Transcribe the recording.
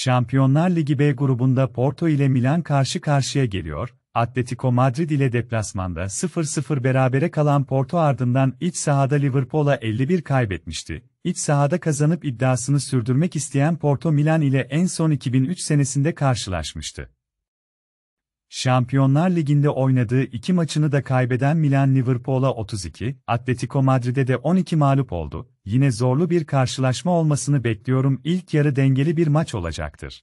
Şampiyonlar Ligi B grubunda Porto ile Milan karşı karşıya geliyor, Atletico Madrid ile deplasmanda 0-0 berabere kalan Porto ardından iç sahada Liverpool'a 51 kaybetmişti. İç sahada kazanıp iddiasını sürdürmek isteyen Porto Milan ile en son 2003 senesinde karşılaşmıştı. Şampiyonlar Ligi'nde oynadığı iki maçını da kaybeden Milan Liverpool'a 32, Atletico Madrid'e de 12 mağlup oldu. Yine zorlu bir karşılaşma olmasını bekliyorum. İlk yarı dengeli bir maç olacaktır.